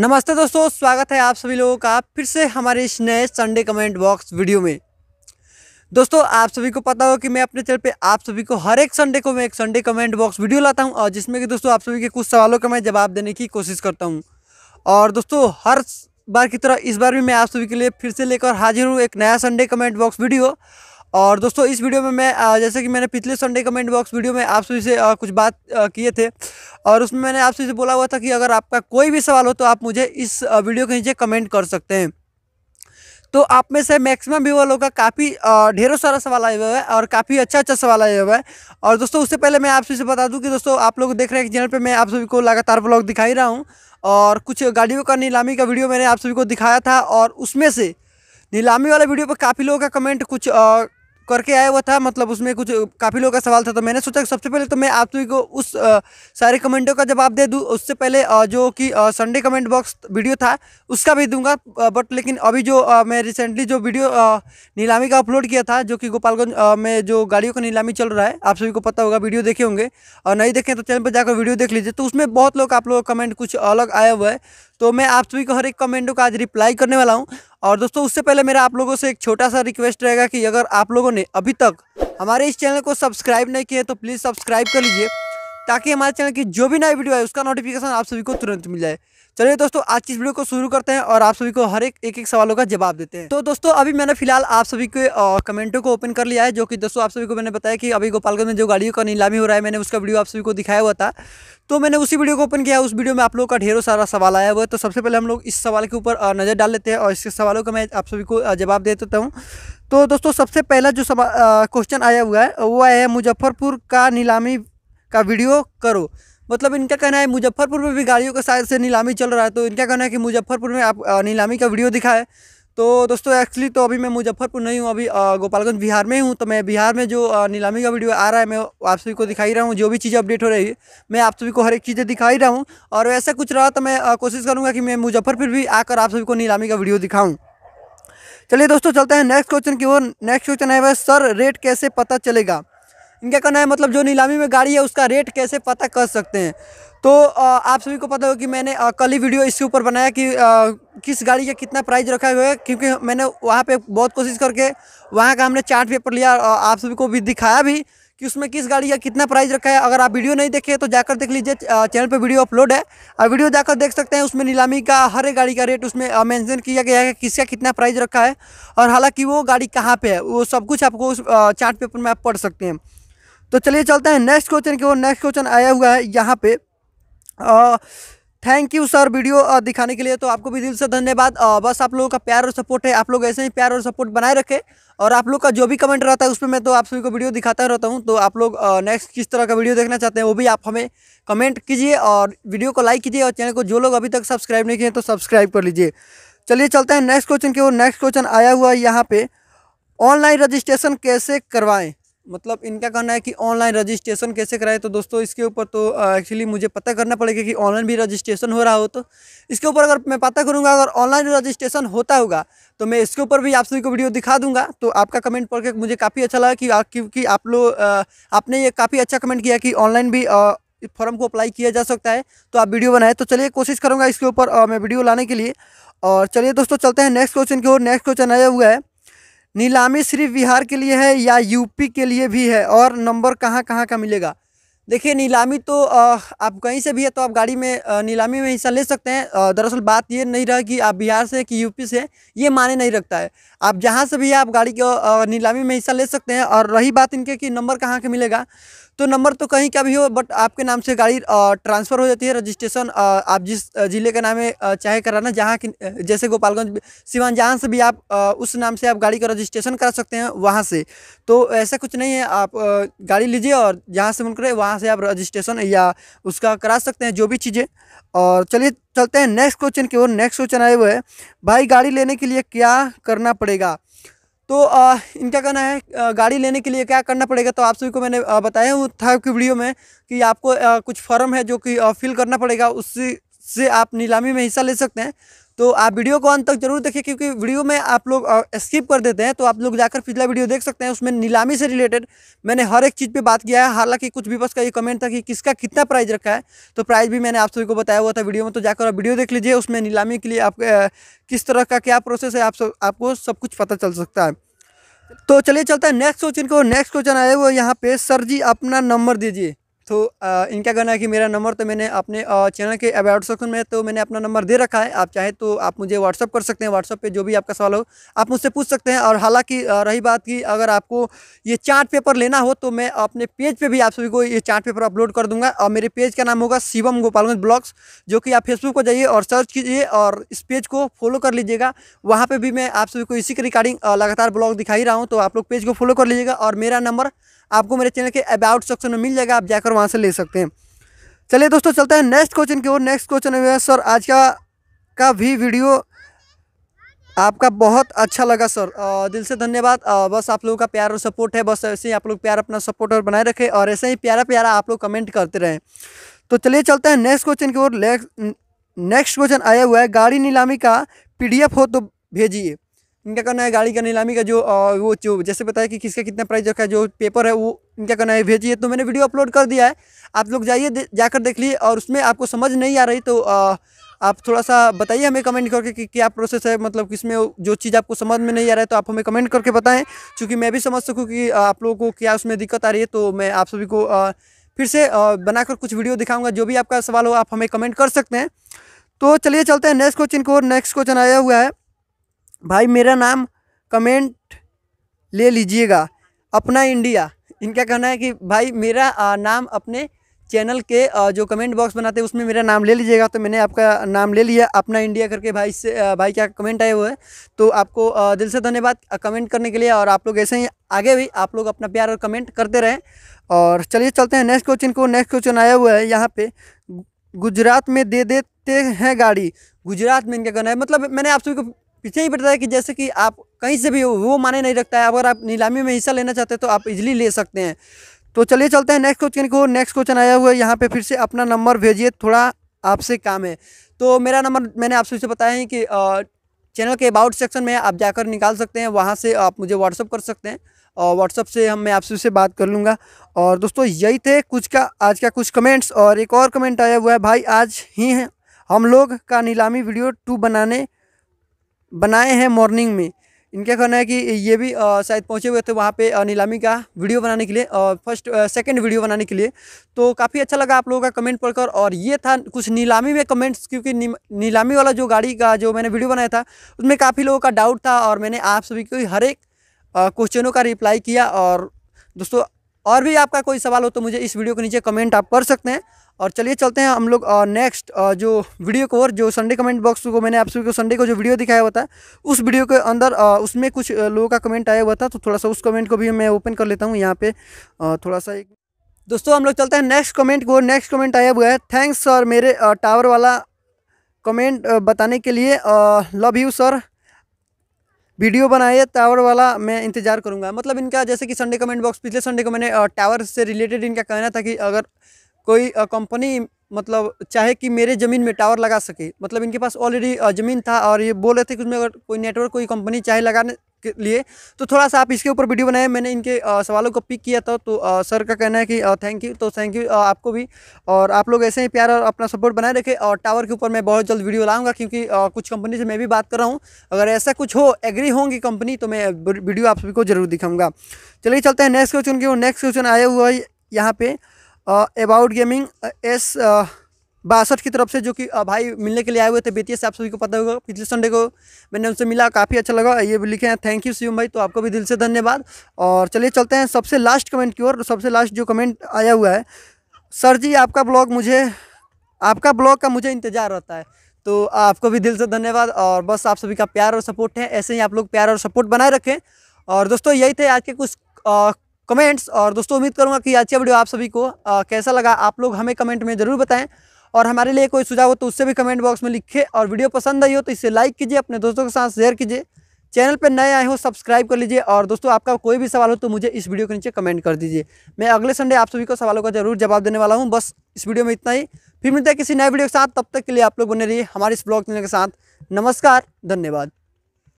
नमस्ते दोस्तों स्वागत है आप सभी लोगों का फिर से हमारे इस नए संडे कमेंट बॉक्स वीडियो में दोस्तों आप सभी को पता हो कि मैं अपने चैनल पे आप सभी को हर एक संडे को मैं एक संडे कमेंट बॉक्स वीडियो लाता हूं और जिसमें कि दोस्तों आप सभी के कुछ सवालों का मैं जवाब देने की कोशिश करता हूँ और दोस्तों हर बार की तरह इस बार भी मैं आप सभी के लिए फिर से लेकर हाजिर हूँ एक नया संडे कमेंट बॉक्स वीडियो और दोस्तों इस वीडियो में मैं जैसे कि मैंने पिछले संडे कमेंट बॉक्स वीडियो में आप सभी से कुछ बात किए थे और उसमें मैंने आपसे जो बोला हुआ था कि अगर आपका कोई भी सवाल हो तो आप मुझे इस वीडियो के नीचे कमेंट कर सकते हैं तो आप में से मैक्सिमम व्यूअर लोग का काफ़ी ढेरों सारा सवाल आया हुआ है और काफ़ी अच्छा अच्छा सवाल आया हुआ है और दोस्तों उससे पहले मैं आप सभी से बता दूं कि दोस्तों आप लोग देख रहे हैं चैनल पे मैं आप सभी को लगातार ब्लॉग दिखाई रहा हूं और कुछ गाड़ियों का नीलामी का वीडियो मैंने आप सभी को दिखाया था और उसमें से नीलामी वाला वीडियो पर काफ़ी लोगों का कमेंट कुछ आ, करके आया हुआ था मतलब उसमें कुछ काफ़ी लोगों का सवाल था तो मैंने सोचा कि सबसे पहले तो मैं आप सभी को उस आ, सारे कमेंटों का जवाब दे दूँ उससे पहले आ, जो कि संडे कमेंट बॉक्स वीडियो था उसका भी दूंगा बट लेकिन अभी जो आ, मैं रिसेंटली जो वीडियो नीलामी का अपलोड किया था जो कि गोपालगंज में जो गाड़ियों का नीलामी चल रहा है आप सभी को पता होगा वीडियो देखे होंगे और नहीं देखें तो चैनल पर जाकर वीडियो देख लीजिए तो उसमें बहुत लोग आप लोग कमेंट कुछ अलग आया हुआ है तो मैं आप सभी को हर एक कमेंटों का आज रिप्लाई करने वाला हूँ और दोस्तों उससे पहले मेरा आप लोगों से एक छोटा सा रिक्वेस्ट रहेगा कि अगर आप लोगों ने अभी तक हमारे इस चैनल को सब्सक्राइब नहीं किया तो प्लीज़ सब्सक्राइब कर लीजिए ताकि हमारे चैनल की जो भी नई वीडियो है उसका नोटिफिकेशन आप सभी को तुरंत मिल जाए चलिए दोस्तों आज की इस वीडियो को शुरू करते हैं और आप सभी को हर एक एक, एक सवालों का जवाब देते हैं तो दोस्तों अभी मैंने फिलहाल आप सभी के कमेंटों को ओपन कर लिया है जो कि दोस्तों आप सभी को मैंने बताया कि अभी गोपालगंज में जो गाड़ियों का नीलामी हो रहा है मैंने उसका वीडियो आप सभी को दिखाया हुआ था तो मैंने उसी वीडियो को ओपन किया उस वीडियो में आप लोगों का ढेरों सारा सवाल आया हुआ है तो सबसे पहले हम लोग इस सवाल के ऊपर नज़र डाल लेते हैं और इसके सवालों का मैं आप सभी को जवाब दे देता हूँ तो दोस्तों सबसे पहला जो क्वेश्चन आया हुआ है वो आया है मुजफ्फरपुर का नीलामी का वीडियो करो मतलब इनका कहना है मुजफ्फरपुर में भी गाड़ियों का शायद से नीलामी चल रहा है तो इनका कहना है कि मुजफ्फरपुर में आप नीलामी का वीडियो दिखाए तो दोस्तों एक्चुअली तो अभी मैं मुजफ्फरपुर नहीं हूँ अभी गोपालगंज बिहार में हूँ तो मैं बिहार में जो नीलामी का वीडियो आ रहा है मैं आप सभी को दिखाई रहा हूँ जो भी चीज़ें अपडेट हो रही है मैं आप सभी को हर एक चीज़ें दिखाई रहा हूँ और ऐसा कुछ रहा तो मैं कोशिश करूँगा कि मैं मुजफ्फरपुर भी आकर आप सभी को नीलामी का वीडियो दिखाऊँ चलिए दोस्तों चलते हैं नेक्स्ट क्वेश्चन की ओर नेक्स्ट क्वेश्चन है वह सर रेट कैसे पता चलेगा इनका कहना है मतलब जो नीलामी में गाड़ी है उसका रेट कैसे पता कर सकते हैं तो आप सभी को पता होगा कि मैंने कल ही वीडियो इसके ऊपर बनाया कि किस गाड़ी का कितना प्राइस रखा हुआ है क्योंकि मैंने वहाँ पे बहुत कोशिश करके वहाँ का हमने चार्ट पेपर लिया आप सभी को भी दिखाया भी कि उसमें किस गाड़ी का कितना प्राइस रखा है अगर आप वीडियो नहीं देखे तो जाकर देख लीजिए चैनल पर वीडियो अपलोड है आप वीडियो जाकर देख सकते हैं उसमें नीलामी का हर एक गाड़ी का रेट उसमें मेंशन किया गया है कि किसका कितना प्राइस रखा है और हालांकि वो गाड़ी कहाँ पर है वो सब कुछ आपको उस चार्ट पेपर में आप पढ़ सकते हैं तो चलिए चलते हैं नेक्स्ट क्वेश्चन की ओर नेक्स्ट क्वेश्चन आया हुआ है यहाँ पे थैंक यू सर वीडियो दिखाने के लिए तो आपको भी दिल से धन्यवाद बस आप लोगों का प्यार और सपोर्ट है आप लोग ऐसे ही प्यार और सपोर्ट बनाए रखें और आप लोग का जो भी कमेंट रहता है उस पर मैं तो आप सभी को वीडियो दिखाता रहता हूँ तो आप लोग नेक्स्ट किस तरह का वीडियो देखना चाहते हैं वो भी आप हमें कमेंट कीजिए और वीडियो को लाइक कीजिए और चैनल को जो लोग अभी तक सब्सक्राइब नहीं किए तो सब्सक्राइब कर लीजिए चलिए चलते हैं नेक्स्ट क्वेश्चन की ओर नेक्स्ट क्वेश्चन आया हुआ है यहाँ पे ऑनलाइन रजिस्ट्रेशन कैसे करवाएं मतलब इनका कहना है कि ऑनलाइन रजिस्ट्रेशन कैसे कराएं तो दोस्तों इसके ऊपर तो एक्चुअली मुझे पता करना पड़ेगा कि ऑनलाइन भी रजिस्ट्रेशन हो रहा हो तो इसके ऊपर अगर मैं पता करूंगा अगर ऑनलाइन रजिस्ट्रेशन होता होगा तो मैं इसके ऊपर भी आप सभी को वीडियो दिखा दूंगा तो आपका कमेंट पढ़ के मुझे काफ़ी अच्छा लगा कि क्योंकि आप लोग आपने ये काफ़ी अच्छा कमेंट किया कि ऑनलाइन भी फॉर्म को अप्लाई किया जा सकता है तो आप वीडियो बनाए तो चलिए कोशिश करूँगा इसके ऊपर मैं वीडियो लाने के लिए और चलिए दोस्तों चलते हैं नेक्स्ट क्वेश्चन की ओर नेक्स्ट क्वेश्चन आया हुआ है नीलामी सिर्फ बिहार के लिए है या यूपी के लिए भी है और नंबर कहाँ कहाँ का मिलेगा देखिए नीलामी तो आप कहीं से भी है तो आप गाड़ी में नीलामी में हिस्सा ले सकते हैं दरअसल बात ये नहीं रहा कि आप बिहार से कि यूपी से ये माने नहीं रखता है आप जहाँ से भी आप गाड़ी को नीलामी में हिस्सा ले सकते हैं और रही बात इनके कि नंबर कहाँ का मिलेगा तो नंबर तो कहीं का भी हो बट आपके नाम से गाड़ी ट्रांसफ़र हो जाती है रजिस्ट्रेशन आप जिस ज़िले का नाम है चाहे कराना जहाँ की जैसे गोपालगंज सिवान जहाँ से भी आप उस नाम से आप गाड़ी का रजिस्ट्रेशन करा सकते हैं वहाँ से तो ऐसा कुछ नहीं है आप गाड़ी लीजिए और जहाँ से मन करे वहाँ से आप रजिस्ट्रेशन या उसका करा सकते हैं जो भी चीज़ें और चलिए चलते हैं नेक्स्ट क्वेश्चन की ओर नेक्स्ट क्वेश्चन आए हुए है भाई गाड़ी लेने के लिए क्या करना पड़ेगा तो आ, इनका कहना है गाड़ी लेने के लिए क्या करना पड़ेगा तो आप सभी को मैंने बताया हूँ था कि वीडियो में कि आपको आ, कुछ फॉर्म है जो कि फिल करना पड़ेगा उससे आप नीलामी में हिस्सा ले सकते हैं तो आप वीडियो को अंत तक जरूर देखिए क्योंकि वीडियो में आप लोग स्किप कर देते हैं तो आप लोग जाकर पिछला वीडियो देख सकते हैं उसमें नीलामी से रिलेटेड मैंने हर एक चीज़ पे बात किया है हालांकि कुछ विपक्ष का ये कमेंट था कि किसका कितना प्राइज़ रखा है तो प्राइज़ भी मैंने आप सभी को बताया हुआ था वीडियो में तो जाकर आप वीडियो देख लीजिए उसमें नीलामी के लिए आप किस तरह का क्या प्रोसेस है आप सब आपको सब कुछ पता चल सकता है तो चलिए चलता है नेक्स्ट क्वेश्चन को नेक्स्ट क्वेश्चन आए हुआ यहाँ पे सर जी अपना नंबर दीजिए तो आ, इनका कहना है कि मेरा नंबर तो मैंने अपने चैनल के अबाउट सेक्शन में तो मैंने अपना नंबर दे रखा है आप चाहे तो आप मुझे व्हाट्सअप कर सकते हैं व्हाट्सअप पे जो भी आपका सवाल हो आप मुझसे पूछ सकते हैं और हालांकि रही बात की अगर आपको ये चार्ट पेपर लेना हो तो मैं अपने पेज पर पे भी आप सभी को ये चार्ट पेपर अपलोड कर दूँगा और मेरे पेज का नाम होगा शिवम गोपालगंज ब्लॉग्स जो कि आप फेसबुक पर जाइए और सर्च कीजिए और इस पेज को फॉलो कर लीजिएगा वहाँ पर भी मैं आप सभी को इसी के रिकॉर्डिंग लगातार ब्लॉग दिखाई रहा हूँ तो आप लोग पेज को फॉलो कर लीजिएगा और मेरा नंबर आपको मेरे चैनल के अबाउट सेक्शन में मिल जाएगा आप जाकर वहाँ से ले सकते हैं चलिए दोस्तों चलते हैं नेक्स्ट क्वेश्चन की ओर नेक्स्ट क्वेश्चन है सर आज का का भी वीडियो आपका बहुत अच्छा लगा सर दिल से धन्यवाद बस आप लोगों का प्यार और सपोर्ट है बस ऐसे ही आप लोग प्यार अपना सपोर्ट और बनाए रखें और ऐसे ही प्यारा प्यारा आप लोग कमेंट करते रहें तो चलिए चलते हैं नेक्स्ट क्वेश्चन की ओर नेक्स्ट क्वेश्चन आया हुआ है गाड़ी नीलामी का पीडीएफ हो तो भेजिए इनका कहना है गाड़ी का नीलामी का जो वो जो जैसे बताया कि किसका कितना प्राइस रखा है जो पेपर है वो इनका कहना है भेजिए तो मैंने वीडियो अपलोड कर दिया है आप लोग जाइए जाकर देख लिए और उसमें आपको समझ नहीं आ रही तो आप थोड़ा सा बताइए हमें कमेंट करके कि क्या प्रोसेस है मतलब किसमें जो चीज़ आपको समझ में नहीं आ रहा है तो आप हमें कमेंट करके बताएं क्योंकि मैं भी समझ सकूँ कि आप लोगों को क्या उसमें दिक्कत आ रही है तो मैं आप सभी को फिर से बनाकर कुछ वीडियो दिखाऊंगा जो भी आपका सवाल हो आप हमें कमेंट कर सकते हैं तो चलिए चलते हैं नेक्स्ट क्वेश्चन को नेक्स्ट क्वेश्चन आया हुआ है भाई मेरा नाम कमेंट ले लीजिएगा अपना इंडिया इनका कहना है कि भाई मेरा नाम अपने चैनल के जो कमेंट बॉक्स बनाते हैं उसमें मेरा नाम ले लीजिएगा तो मैंने आपका नाम ले लिया अपना इंडिया करके भाई से भाई क्या कमेंट आए हुए हैं तो आपको दिल से धन्यवाद कमेंट करने के लिए और आप लोग ऐसे ही आगे भी आप लोग अपना प्यार और कमेंट करते रहें और चलिए चलते हैं नेक्स्ट क्वेश्चन को नेक्स्ट क्वेश्चन आया हुआ है यहाँ पर गुजरात में दे देते हैं गाड़ी गुजरात में इनका कहना है मतलब मैंने आप सभी को पीछे ही बताया कि जैसे कि आप कहीं से भी वो माने नहीं रखता है अगर आप नीलामी में हिस्सा लेना चाहते हैं तो आप इजिली ले सकते हैं तो चलिए चलते हैं नेक्स्ट क्वेश्चन को नेक्स्ट क्वेश्चन आया हुआ है यहाँ पे फिर से अपना नंबर भेजिए थोड़ा आपसे काम है तो मेरा नंबर मैंने आपसे बताया है कि चैनल के अबाउट सेक्शन में आप जाकर निकाल सकते हैं वहाँ से आप मुझे व्हाट्सअप कर सकते हैं और व्हाट्सअप से हम मैं आपसे उसे बात कर लूँगा और दोस्तों यही थे कुछ का आज का कुछ कमेंट्स और एक और कमेंट आया हुआ है भाई आज ही हैं हम लोग का नीलामी वीडियो टू बनाने बनाए हैं मॉर्निंग में इनका कहना है कि ये भी शायद पहुँचे हुए थे वहाँ पे नीलामी का वीडियो बनाने के लिए और फर्स्ट सेकंड वीडियो बनाने के लिए तो काफ़ी अच्छा लगा आप लोगों का कमेंट पढ़कर और ये था कुछ नीलामी में कमेंट्स क्योंकि नीलामी वाला जो गाड़ी का जो मैंने वीडियो बनाया था उसमें काफ़ी लोगों का डाउट था और मैंने आप सभी को हर एक क्वेश्चनों का रिप्लाई किया और दोस्तों और भी आपका कोई सवाल हो तो मुझे इस वीडियो के नीचे कमेंट आप कर सकते हैं और चलिए चलते हैं हम लोग नेक्स्ट जो वीडियो को और जो संडे कमेंट बॉक्स को मैंने आप सभी को संडे को जो वीडियो दिखाया हुआ था उस वीडियो के अंदर उसमें कुछ लोगों का कमेंट आया हुआ था तो थोड़ा सा उस कमेंट को भी मैं ओपन कर लेता हूँ यहाँ पे थोड़ा सा एक दोस्तों हम लोग चलते हैं नेक्स्ट कमेंट को नेक्स्ट कमेंट आया हुआ है थैंक्स सर मेरे टावर वाला कमेंट बताने के लिए लव यू सर वीडियो बनाइए टावर वाला मैं इंतजार करूंगा मतलब इनका जैसे कि संडे कमेंट बॉक्स पिछले संडे को मैंने टावर से रिलेटेड इनका कहना था कि अगर कोई कंपनी मतलब चाहे कि मेरे ज़मीन में टावर लगा सके मतलब इनके पास ऑलरेडी ज़मीन था और ये बोल रहे थे कि उसमें अगर कोई नेटवर्क कोई कंपनी चाहे लगाने के लिए तो थोड़ा सा आप इसके ऊपर वीडियो बनाए मैंने इनके सवालों को पिक किया था तो सर का कहना है कि थैंक यू तो थैंक यू आपको भी और आप लोग ऐसे ही प्यार और अपना सपोर्ट बनाए रखें और टावर के ऊपर मैं बहुत जल्द वीडियो लाऊंगा क्योंकि कुछ कंपनी से मैं भी बात कर रहा हूँ अगर ऐसा कुछ हो एग्री होंगी कंपनी तो मैं वीडियो आप सभी को जरूर दिखाऊंगा चलिए चलते हैं नेक्स्ट क्वेश्चन की नेक्स्ट क्वेश्चन आया हुआ है यहाँ पर अबाउट गेमिंग एस बासठ की तरफ से जो कि भाई मिलने के लिए आए हुए थे बीती से आप सभी को पता होगा पिछले संडे को मैंने उनसे मिला काफ़ी अच्छा लगा ये भी लिखे हैं थैंक यू सीएम भाई तो आपको भी दिल से धन्यवाद और चलिए चलते हैं सबसे लास्ट कमेंट की ओर सबसे लास्ट जो कमेंट आया हुआ है सर जी आपका ब्लॉग मुझे आपका ब्लॉग का मुझे इंतज़ार रहता है तो आपको भी दिल से धन्यवाद और बस आप सभी का प्यार और सपोर्ट है ऐसे ही आप लोग प्यार और सपोर्ट बनाए रखें और दोस्तों यही थे आज के कुछ आ, कमेंट्स और दोस्तों उम्मीद करूँगा कि अच्छा वीडियो आप सभी को आ, कैसा लगा आप लोग हमें कमेंट में ज़रूर बताएं और हमारे लिए कोई सुझाव हो तो उससे भी कमेंट बॉक्स में लिखे और वीडियो पसंद आई हो तो इसे लाइक कीजिए अपने दोस्तों के साथ शेयर कीजिए चैनल पर नए आए हो सब्सक्राइब कर लीजिए और दोस्तों आपका कोई भी सवाल हो तो मुझे इस वीडियो के नीचे कमेंट कर दीजिए मैं अगले संडे आप सभी को सवालों का जरूर जवाब देने वाला हूँ बस इस वीडियो में इतना ही फिर मिलते हैं किसी नए वीडियो के साथ तब तक के लिए आप लोग बने रहिए हमारे इस ब्लॉग चैनल के साथ नमस्कार धन्यवाद